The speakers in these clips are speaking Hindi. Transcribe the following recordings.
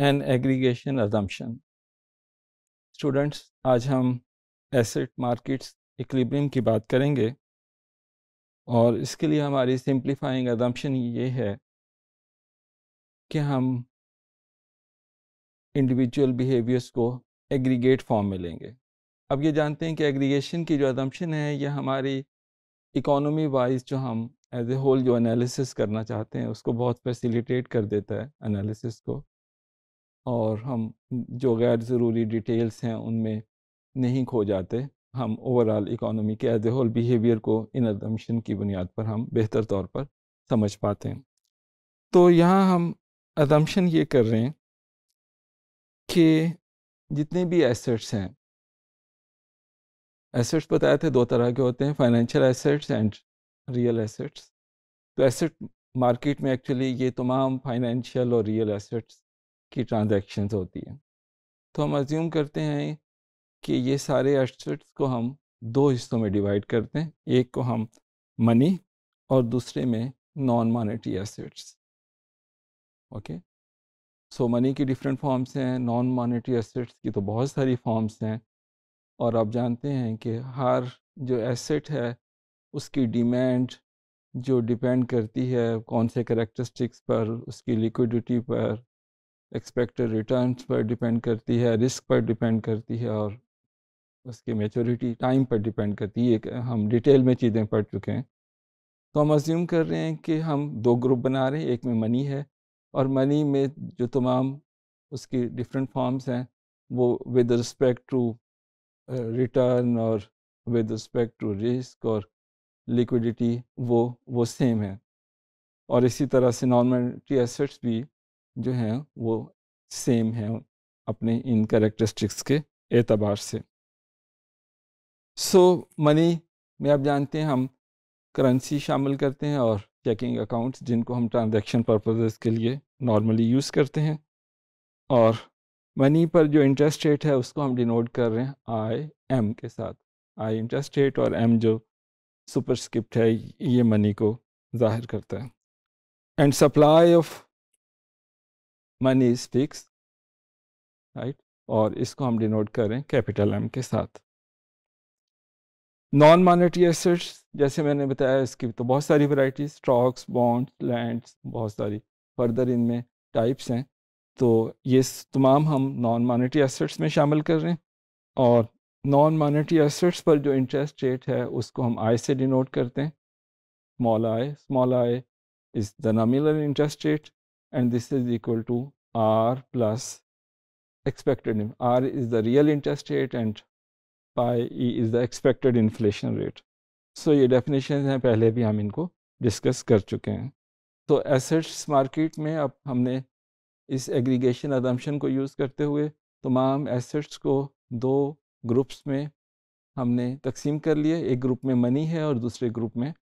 एंड एग्रीगेशन अजम्पन स्टूडेंट्स आज हम एसेट मार्केट्स इक्लिब्रियम की बात करेंगे और इसके लिए हमारी सिंप्लीफाइंग अजम्पन ये है कि हम इंडिविजुअल बिहेवियर्स को एग्रीगेट फॉर्म में लेंगे अब ये जानते हैं कि एग्रीगेशन की जो अजम्पन है ये हमारी इकोनॉमी वाइज जो हम एज ए होल जो एनालिसिस करना चाहते हैं उसको बहुत फैसिलिटेट कर देता है एनालिसिस को और हम जो गैर ज़रूरी डिटेल्स हैं उनमें नहीं खो जाते हम ओवरऑल इकोनॉमी के एज ए होल बिहेवियर को इन अजम्पन की बुनियाद पर हम बेहतर तौर पर समझ पाते हैं तो यहाँ हम अजम्पन ये कर रहे हैं कि जितने भी एसेट्स हैं एसेट्स बताए थे दो तरह के होते हैं financial assets and real assets तो एसेट मार्केट में एक्चुअली ये तमाम फाइनेंशियल और रियल एसेट्स की ट्रांजेक्शन होती है तो हम अज्यूम करते हैं कि ये सारे एसेट्स को हम दो हिस्सों में डिवाइड करते हैं एक को हम मनी और दूसरे में non monetary assets okay so money की डिफरेंट फॉर्म्स हैं नॉन मॉनेटरी एसेट्स की तो बहुत सारी फॉर्म्स हैं और आप जानते हैं कि हर जो एसेट है उसकी डिमांड जो डिपेंड करती है कौन से करेक्टरिस्टिक्स पर उसकी लिक्विडिटी पर एक्सपेक्टेड रिटर्न पर डिपेंड करती है रिस्क पर डिपेंड करती है और उसकी मेचोरिटी टाइम पर डिपेंड करती है ये हम डिटेल में चीज़ें पढ़ चुके हैं तो हम अज्यूम कर रहे हैं कि हम दो ग्रुप बना रहे हैं एक में मनी है और मनी में जो तमाम उसकी डिफरेंट फॉर्म्स हैं वो विद रिस्पेक्ट टू रिटर्न और विद रिस्पेक्ट टू रिस्क और लिक्विडिटी वो वो सेम है और इसी तरह से नॉर्मेलिटी एसेट्स भी जो है वो सेम है अपने इन करेक्टरिस्टिक्स के एतबार से सो मनी में आप जानते हैं हम करेंसी शामिल करते हैं और चेकिंग अकाउंट्स जिनको हम ट्रांजैक्शन पर्पसेस के लिए नॉर्मली यूज़ करते हैं और मनी पर जो इंटरेस्ट रेट है उसको हम डिनोट कर रहे हैं आई एम के साथ आई इंटरेस्ट रेट और एम जो सुपरस्क्रिप्ट है ये मनी को जाहिर करता है and supply of money is fix right और इसको हम डिनोट करें कैपिटल एम के साथ नॉन मॉनेटरी एसेट्स जैसे मैंने बताया इसकी तो बहुत सारी वैरायटी स्टॉक्स बॉन्ड्स लैंड्स बहुत सारी फर्दर इनमें टाइप्स हैं तो ये तमाम हम नॉन मॉनेटरी एसेट्स में शामिल कर रहे हैं और नॉन मॉनेटरी एसेट्स पर जो इंटरेस्ट रेट है उसको हम आई से डिनोट करते हैं small I small I is the nominal interest rate and this is equal to r plus expected r is the real interest rate and pi e is the expected inflation rate so so, ये डेफिनेशन हैं पहले भी हम इनको डिस्कस कर चुके हैं तो एसेट्स मार्केट में अब हमने इस एग्रीगेशन अदम्पशन को यूज़ करते हुए तमाम एसेट्स को दो ग्रुप्स में हमने तकसीम कर लिए एक ग्रुप में मनी है और दूसरे ग्रुप में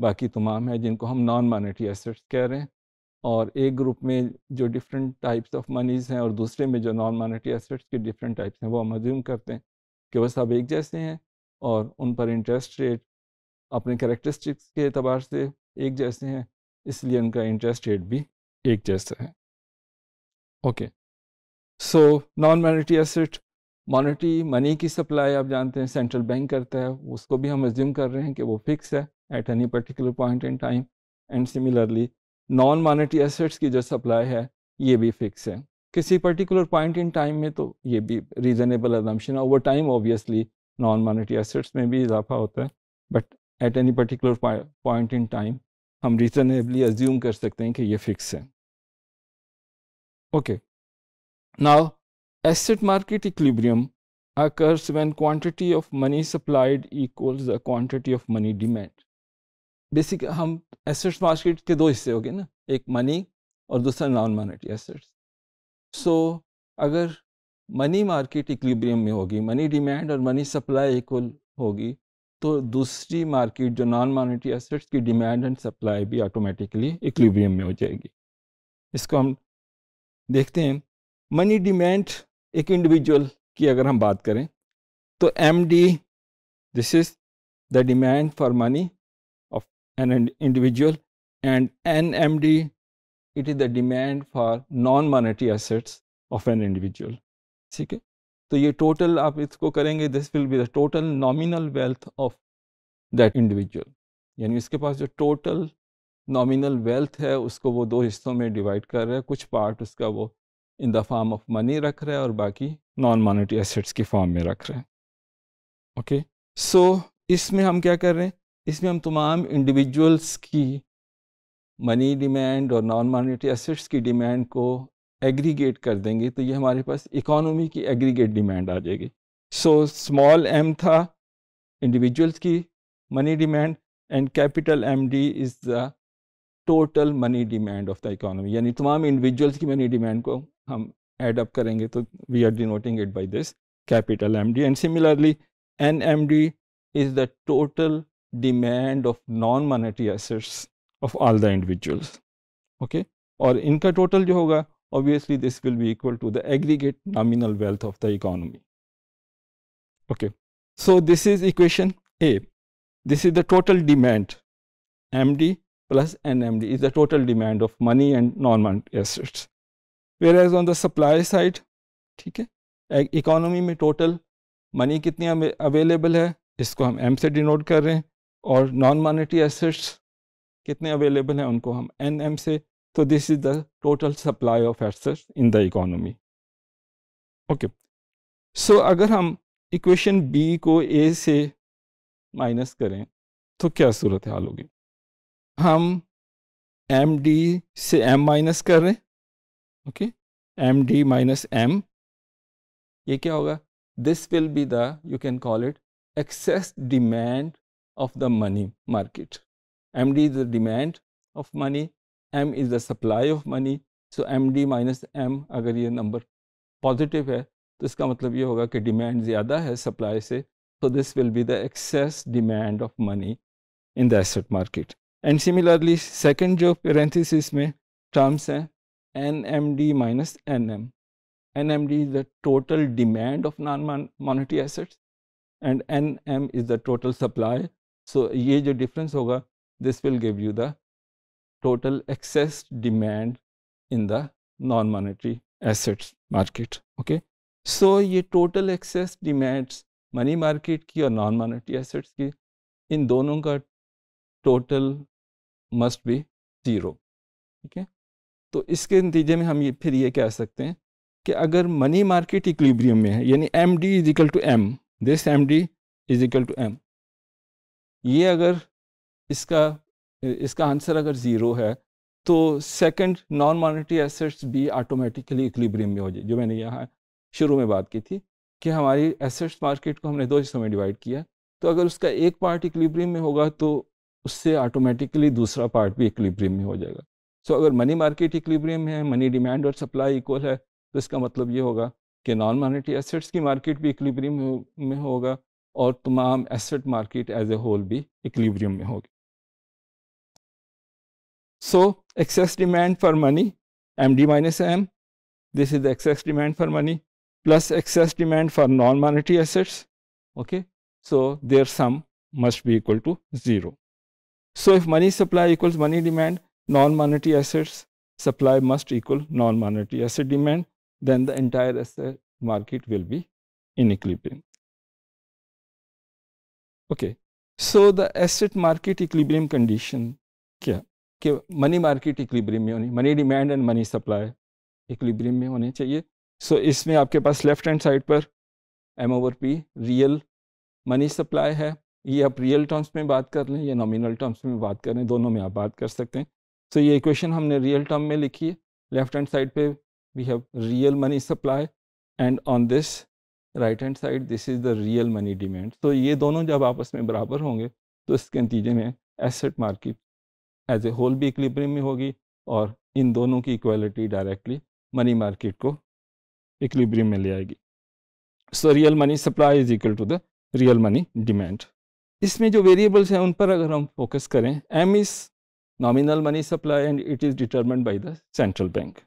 बाकी तमाम है जिनको हम नॉन मॉनेटरी एसेट्स कह रहे हैं और एक ग्रुप में जो डिफरेंट टाइप्स ऑफ मनीज़ हैं और दूसरे में जो नॉन मॉनेटरी एसेट्स के डिफरेंट टाइप्स हैं वो हम अज्यूम करते हैं कि वह सब एक जैसे हैं और उन पर इंटरेस्ट रेट अपने करेक्टरिस्टिक्स के अतबार से एक जैसे हैं इसलिए उनका इंटरेस्ट रेट भी एक जैसा है okay so non monetary asset monetary money की सप्लाई आप जानते हैं सेंट्रल बैंक करता है उसको भी हम एज्यूम कर रहे हैं कि वो फिक्स है at any particular point in time and similarly non monetary assets की जो सप्लाई है ये भी फिक्स है किसी पर्टिकुलर पॉइंट इन टाइम में तो ये भी reasonable assumption over time obviously non monetary assets में भी इजाफा होता है but at any particular point in time हम रीजनेबली एज्यूम कर सकते हैं कि ये फिक्स है okay now asset market equilibrium occurs when quantity of money supplied equals the quantity of money demand basic हम एसेट्स मार्केट के दो हिस्से हो गए ना एक मनी और दूसरा नॉन मॉनेटरी एसेट्स सो अगर मनी मार्केट इक्लिब्रियम में होगी मनी डिमांड और मनी सप्लाई इक्वल होगी तो दूसरी मार्केट जो नॉन मॉनेटरी एसेट्स की डिमांड एंड सप्लाई भी ऑटोमेटिकली इक्लिब्रियम में हो जाएगी इसको हम देखते हैं मनी डिमांड एक इंडिविजुअल की अगर हम बात करें तो M D this is the demand for money an individual and NMD it is the demand for non monetary assets of an individual ठीक है तो ये total आप इसको करेंगे this will be the total nominal wealth of that individual यानी इसके पास जो total nominal wealth है उसको वो दो हिस्सों में divide कर रहा है कुछ part उसका वो in the form of money रख रहा है और बाकी नॉन मॉनिटरी एसेट्स की फॉर्म में रख रहा है okay? so, इसमें हम क्या कर रहे हैं इसमें हम तमाम इंडिविजुअल्स की मनी डिमांड और नॉन मॉनिटरी एसेट्स की डिमांड को एग्रीगेट कर देंगे तो ये हमारे पास इकोनॉमी की एग्रीगेट डिमांड आ जाएगी सो स्मॉल एम था इंडिविजुअल्स की money demand and capital M D is the total money demand of the economy यानी तमाम इंडिविजुअल्स की मनी डिमांड को हम एड अप करेंगे तो we are denoting it by this capital M D and similarly N M D is the total demand of non-monetary assets of all the individuals. Okay? और इनका total जो होगा obviously this will be equal to the aggregate nominal wealth of the economy. Okay. So, this is equation A. This is the total demand MD plus NMD is the total demand of money and non-monetary assets. Whereas on the supply side, ठीक economy total money कितनी available है available? हम M से denote कर रहे हैं और नॉन मॉनिटरी एसेट्स कितने अवेलेबल हैं उनको हम एन एम से तो this is the total supply of assets in the economy okay so अगर हम इक्वेशन बी को ए से माइनस करें तो क्या सूरत हाल होगी हम एम डी से एम माइनस कर रहे हैं ओके एम डी माइनस एम ये क्या होगा this will be the you can call it excess demand of the money market. MD is the demand of money, M is the supply of money. So MD minus M अगर ये नंबर positive है तो इसका मतलब ये होगा कि डिमांड ज़्यादा है supply से so this will be the excess demand of money in the asset market and similarly second जो parenthesis में terms हैं NMD minus NM NMD is the total demand of non-monetary assets and NM is the total supply सो ये जो डिफरेंस होगा this will give you the total excess demand in the non monetary assets market okay so ये total excess demands money market की और नॉन मॉनेटरी एसेट्स की इन दोनों का टोटल मस्ट बी ज़ीरो ठीक है तो इसके नतीजे में हम ये फिर ये कह सकते हैं कि अगर मनी मार्केट इक्लिब्रियम में है यानी M D is to M this M D is to M ये अगर इसका इसका आंसर अगर ज़ीरो है तो सेकंड नॉन मॉनिटरी एसेट्स भी ऑटोमेटिकली इक्लिब्रियम में हो जाए जो मैंने यहाँ शुरू में बात की थी कि हमारी एसेट्स मार्केट को हमने दो हिस्सों में डिवाइड किया तो अगर उसका एक पार्ट इक्लिब्रियम में होगा तो उससे ऑटोमेटिकली दूसरा पार्ट भी इक्लिब्रियम में हो जाएगा सो so, अगर मनी मार्केट इक्लिब्रियम में है मनी डिमांड और सप्लाई इक्वल है तो इसका मतलब ये होगा कि नॉन मॉनिटरी एसेट्स की मार्केट भी इक्लिब्रियम में होगा और तमाम asset asset market as a whole be में होगी so excess demand for money M D minus M this is excess demand for plus excess demand for non-monetary assets. Okay, so their sum must be equal to zero. So if money supply equals money demand, non-monetary assets supply must equal non-monetary asset demand, then the entire asset market will be in equilibrium. Okay so the asset market equilibrium condition क्या कि मनी मार्केट इक्लिब्रियम में होनी money demand and money supply equilibrium में होने चाहिए सो so, इसमें आपके पास लेफ्ट हैंड साइड पर M over P real money supply है ये आप रियल टर्म्स में बात कर लें या नॉमिनल टर्म्स में बात कर लें दोनों में आप बात कर सकते हैं सो so, ये इक्वेशन हमने रियल टर्म में लिखी है लेफ्ट हैंड साइड पे we have real money supply and on this right hand side this is the real money demand तो ये दोनों जब आपस में बराबर होंगे तो इसके नतीजे में asset market as a whole भी इक्लिब्रियम में होगी और इन दोनों की इक्वालिटी डायरेक्टली मनी मार्केट को इक्लिब्रियम में ले आएगी so real money supply is equal to the real money demand इसमें जो वेरिएबल्स हैं उन पर अगर हम फोकस करें M is nominal money supply and it is determined by the central bank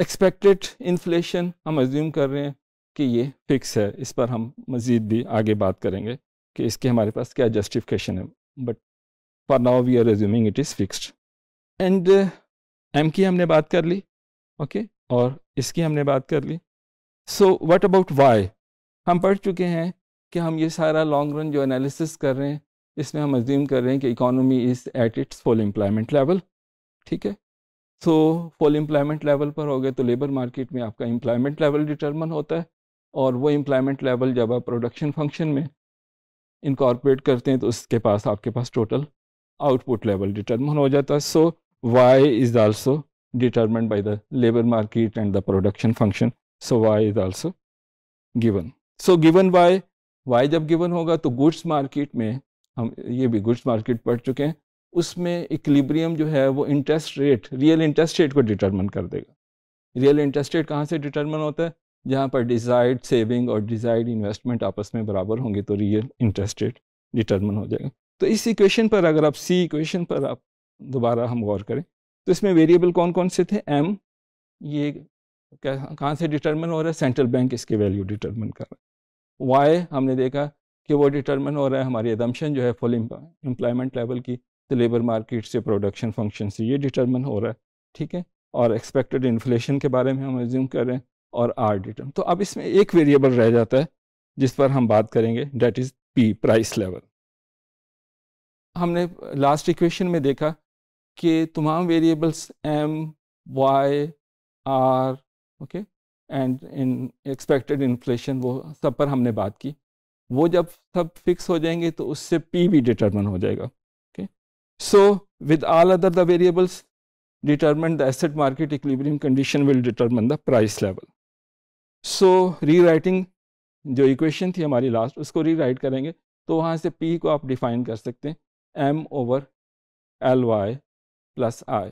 expected inflation हम एज्यूम कर रहे हैं कि ये फिक्स है इस पर हम मज़ीद भी आगे बात करेंगे कि इसके हमारे पास क्या जस्टिफिकेशन है but for now we are resuming it is fixed and M की हमने बात कर ली ओके okay? और इसकी हमने बात कर ली सो वट अबाउट वाई हम पढ़ चुके हैं कि हम ये सारा लॉन्ग रन जो एनालिसिस कर रहे हैं इसमें हम अज्यूम कर रहे हैं कि economy is at its full employment level ठीक है सो फुल एम्प्लॉयमेंट लेवल पर हो गए तो लेबर मार्केट में आपका एम्प्लॉयमेंट लेवल डिटर्मन होता है और वो एम्प्लॉयमेंट लेवल जब आप प्रोडक्शन फंक्शन में इनकॉर्पोरेट करते हैं तो उसके पास आपके पास टोटल आउटपुट लेवल डिटर्मन हो जाता है so Y is also determine by the labour market and the production function so Y is also given so given Y Y जब गिवन होगा तो गुड्स मार्किट में हम ये भी गुड्स मार्केट पढ़ चुके हैं उसमें इक्लिब्रियम जो है वो interest rate real interest rate को डिटर्मन कर देगा रियल इंटरेस्ट रेट कहाँ से डिटर्मन होता है जहाँ पर डिज़ायर्ड सेविंग और डिज़ायर्ड इन्वेस्टमेंट आपस में बराबर होंगे तो रियल इंटरेस्ट रेट डिटर्मन हो जाएगा तो इस इक्वेशन पर अगर आप सी इक्वेशन पर आप दोबारा हम गौर करें तो इसमें वेरिएबल कौन कौन से थे एम ये कहाँ से डिटर्मन हो रहा है सेंट्रल बैंक इसके वैल्यू डिटर्मन कर रहा है वाई हमने देखा कि वो डिटर्मन हो रहा है हमारी एदम्पशन जो है फुल एम्प्लॉयमेंट लेवल की तो लेबर मार्केट से प्रोडक्शन फंक्शन से ये डिटर्मन हो रहा है ठीक है और एक्सपेक्टेड इन्फ्लेशन के बारे में हम रिज्यूम कर रहे हैं और आर डिटर्म तो अब इसमें एक वेरिएबल रह जाता है जिस पर हम बात करेंगे that is P price level हमने लास्ट इक्वेशन में देखा कि तमाम variables M Y R okay and in expected inflation वो सब पर हमने बात की वो जब सब फिक्स हो जाएंगे तो उससे पी भी डिटर्मन हो जाएगा okay so with all other the variables determine the asset market equilibrium condition will determine the price level so rewriting जो इक्वेशन थी हमारी लास्ट उसको रीराइट करेंगे तो वहाँ से पी को आप डिफाइन कर सकते हैं M over L Y plus I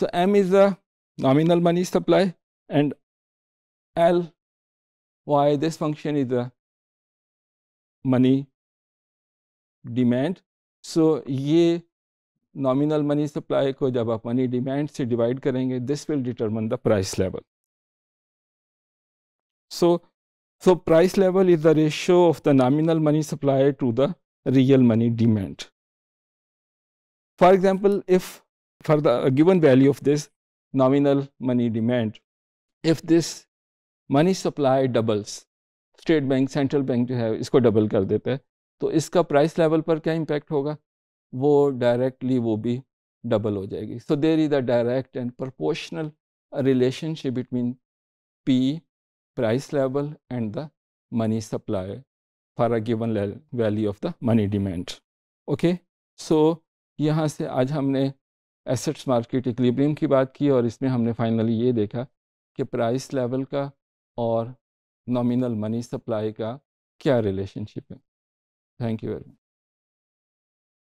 so M is the nominal money supply and L Y this function is the money demand so ये नॉमिनल मनी सप्लाई को जब आप मनी डिमांड से डिवाइड करेंगे this will determine the price level So, so price level is the ratio of the nominal money supply to the real money demand. For example, if for the given value of this nominal money demand, if this money supply doubles State Bank central bank जो है इसको डबल कर देते हैं तो इसका प्राइस लेवल पर क्या इम्पैक्ट होगा वो डायरेक्टली वो भी डबल हो जाएगी so there is a direct and proportional relationship between P price level and the money supply for a given value of the money demand. Okay, so यहाँ से आज हमने assets market equilibrium की बात की और इसमें हमने finally ये देखा कि price level का और nominal money supply का क्या relationship है thank you very much